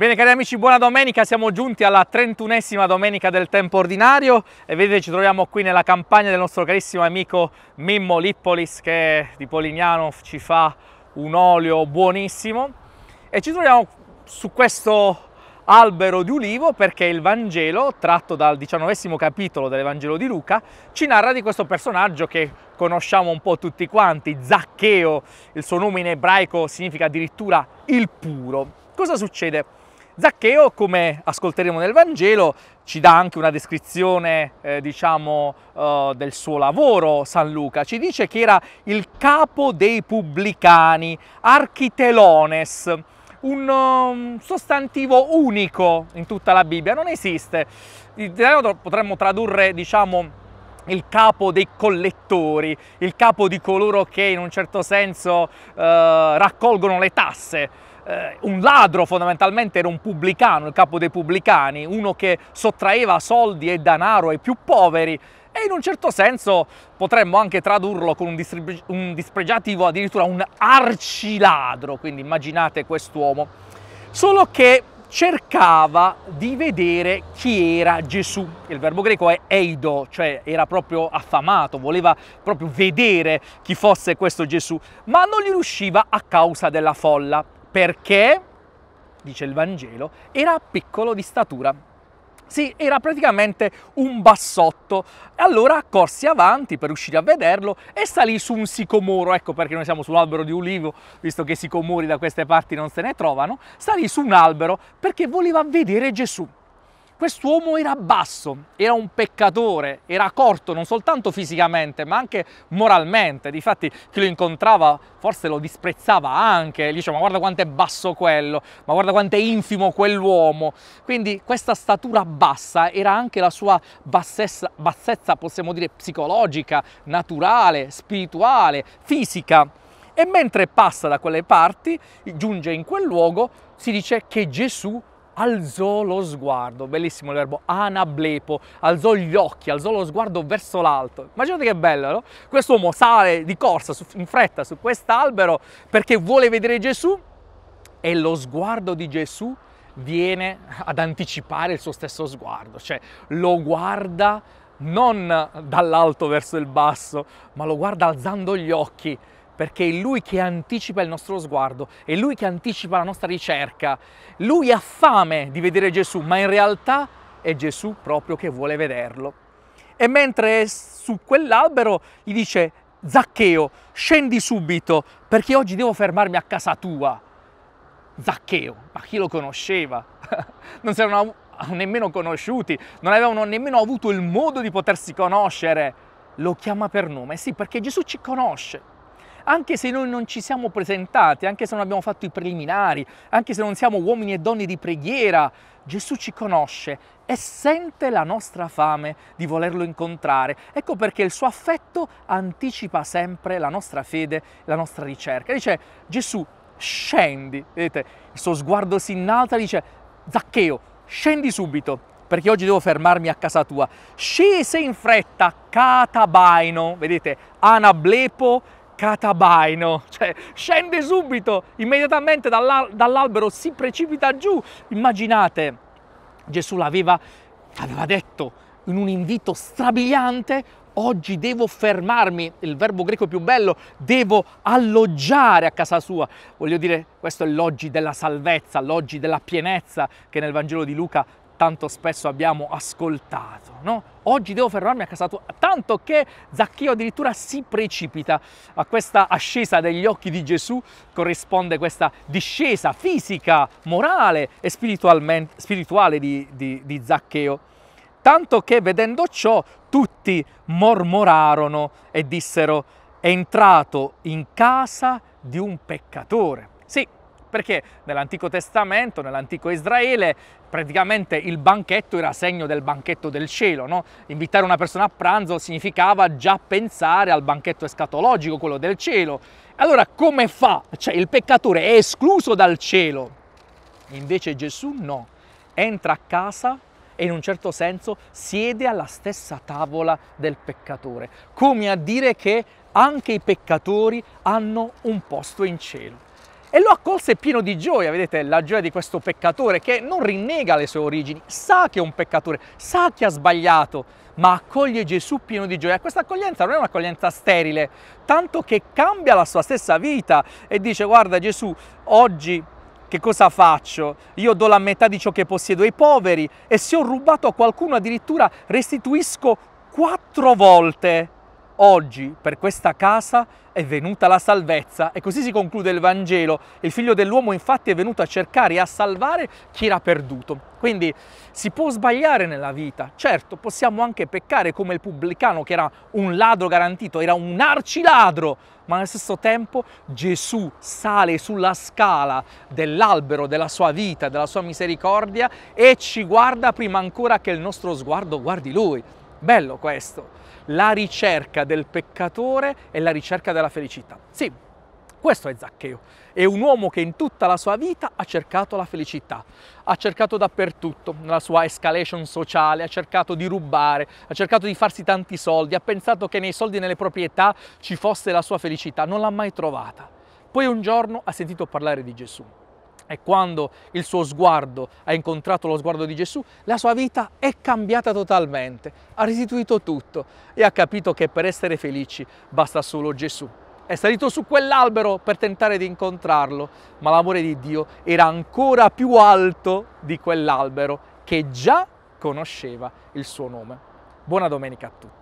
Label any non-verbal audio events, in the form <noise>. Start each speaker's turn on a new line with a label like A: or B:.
A: Bene cari amici, buona domenica, siamo giunti alla 31esima domenica del tempo ordinario e vedete ci troviamo qui nella campagna del nostro carissimo amico Mimmo Lippolis che di Polignano ci fa un olio buonissimo e ci troviamo su questo albero di ulivo perché il Vangelo, tratto dal diciannovesimo capitolo dell'Evangelo di Luca, ci narra di questo personaggio che conosciamo un po' tutti quanti, Zaccheo, il suo nome in ebraico significa addirittura il puro. Cosa succede? Zaccheo, come ascolteremo nel Vangelo, ci dà anche una descrizione, eh, diciamo, eh, del suo lavoro, San Luca. Ci dice che era il capo dei pubblicani, architelones, un um, sostantivo unico in tutta la Bibbia, non esiste. In italiano potremmo tradurre, diciamo, il capo dei collettori, il capo di coloro che in un certo senso eh, raccolgono le tasse eh, un ladro fondamentalmente era un pubblicano, il capo dei pubblicani, uno che sottraeva soldi e danaro ai più poveri e in un certo senso potremmo anche tradurlo con un, un dispregiativo addirittura un arciladro, quindi immaginate quest'uomo, solo che cercava di vedere chi era Gesù. Il verbo greco è eido, cioè era proprio affamato, voleva proprio vedere chi fosse questo Gesù, ma non gli riusciva a causa della folla perché, dice il Vangelo, era piccolo di statura. Sì, era praticamente un bassotto. Allora corsi avanti per riuscire a vederlo e salì su un sicomoro. Ecco perché noi siamo sull'albero di ulivo, visto che sicomori da queste parti non se ne trovano. Salì su un albero perché voleva vedere Gesù. Quest'uomo era basso, era un peccatore, era corto non soltanto fisicamente ma anche moralmente, difatti chi lo incontrava forse lo disprezzava anche, gli diceva ma guarda quanto è basso quello, ma guarda quanto è infimo quell'uomo, quindi questa statura bassa era anche la sua bassezza, bassezza possiamo dire psicologica, naturale, spirituale, fisica e mentre passa da quelle parti, giunge in quel luogo, si dice che Gesù alzò lo sguardo, bellissimo il verbo anablepo, alzò gli occhi, alzò lo sguardo verso l'alto. Immaginate che bello, no? Quest'uomo sale di corsa in fretta su quest'albero perché vuole vedere Gesù e lo sguardo di Gesù viene ad anticipare il suo stesso sguardo, cioè lo guarda non dall'alto verso il basso, ma lo guarda alzando gli occhi perché è Lui che anticipa il nostro sguardo, è Lui che anticipa la nostra ricerca. Lui ha fame di vedere Gesù, ma in realtà è Gesù proprio che vuole vederlo. E mentre è su quell'albero gli dice Zaccheo, scendi subito perché oggi devo fermarmi a casa tua. Zaccheo, ma chi lo conosceva? <laughs> non si erano nemmeno conosciuti, non avevano nemmeno avuto il modo di potersi conoscere. Lo chiama per nome, sì, perché Gesù ci conosce anche se noi non ci siamo presentati, anche se non abbiamo fatto i preliminari, anche se non siamo uomini e donne di preghiera, Gesù ci conosce e sente la nostra fame di volerlo incontrare. Ecco perché il suo affetto anticipa sempre la nostra fede, la nostra ricerca. Dice Gesù, scendi, vedete, il suo sguardo si innalza e dice Zaccheo, scendi subito, perché oggi devo fermarmi a casa tua. Scese in fretta Catabaino, vedete, Anablepo catabaino, cioè scende subito, immediatamente dall'albero si precipita giù. Immaginate, Gesù l'aveva aveva detto in un invito strabiliante, oggi devo fermarmi, il verbo greco più bello, devo alloggiare a casa sua. Voglio dire, questo è l'oggi della salvezza, l'oggi della pienezza che nel Vangelo di Luca tanto spesso abbiamo ascoltato. No? Oggi devo fermarmi a casa tua, tanto che Zaccheo addirittura si precipita. A questa ascesa degli occhi di Gesù corrisponde questa discesa fisica, morale e spirituale di, di, di Zaccheo. Tanto che vedendo ciò tutti mormorarono e dissero è entrato in casa di un peccatore. Sì, perché nell'Antico Testamento, nell'Antico Israele, praticamente il banchetto era segno del banchetto del cielo, no? Invitare una persona a pranzo significava già pensare al banchetto escatologico, quello del cielo. Allora come fa? Cioè il peccatore è escluso dal cielo. Invece Gesù no, entra a casa e in un certo senso siede alla stessa tavola del peccatore, come a dire che anche i peccatori hanno un posto in cielo e lo accolse pieno di gioia, vedete la gioia di questo peccatore che non rinnega le sue origini, sa che è un peccatore, sa che ha sbagliato, ma accoglie Gesù pieno di gioia. Questa accoglienza non è un'accoglienza sterile, tanto che cambia la sua stessa vita e dice guarda Gesù, oggi che cosa faccio? Io do la metà di ciò che possiedo ai poveri e se ho rubato a qualcuno addirittura restituisco quattro volte oggi per questa casa è venuta la salvezza. E così si conclude il Vangelo. Il figlio dell'uomo infatti è venuto a cercare e a salvare chi era perduto. Quindi si può sbagliare nella vita, certo, possiamo anche peccare come il pubblicano che era un ladro garantito, era un arciladro, ma allo stesso tempo Gesù sale sulla scala dell'albero della sua vita, della sua misericordia e ci guarda prima ancora che il nostro sguardo guardi lui. Bello questo la ricerca del peccatore e la ricerca della felicità. Sì, questo è Zaccheo. È un uomo che in tutta la sua vita ha cercato la felicità, ha cercato dappertutto, nella sua escalation sociale, ha cercato di rubare, ha cercato di farsi tanti soldi, ha pensato che nei soldi e nelle proprietà ci fosse la sua felicità, non l'ha mai trovata. Poi un giorno ha sentito parlare di Gesù e quando il suo sguardo ha incontrato lo sguardo di Gesù, la sua vita è cambiata totalmente, ha restituito tutto e ha capito che per essere felici basta solo Gesù. È salito su quell'albero per tentare di incontrarlo, ma l'amore di Dio era ancora più alto di quell'albero che già conosceva il suo nome. Buona domenica a tutti.